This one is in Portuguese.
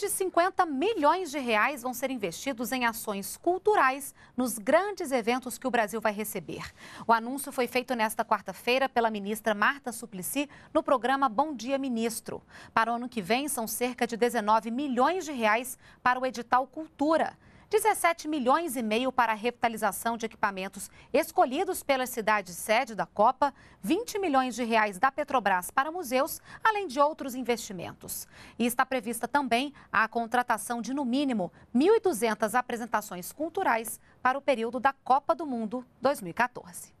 de 50 milhões de reais vão ser investidos em ações culturais nos grandes eventos que o Brasil vai receber. O anúncio foi feito nesta quarta-feira pela ministra Marta Suplicy no programa Bom Dia Ministro. Para o ano que vem, são cerca de 19 milhões de reais para o edital Cultura. 17 milhões e meio para a revitalização de equipamentos escolhidos pelas cidades sede da Copa, 20 milhões de reais da Petrobras para museus, além de outros investimentos. E está prevista também a contratação de no mínimo 1.200 apresentações culturais para o período da Copa do Mundo 2014.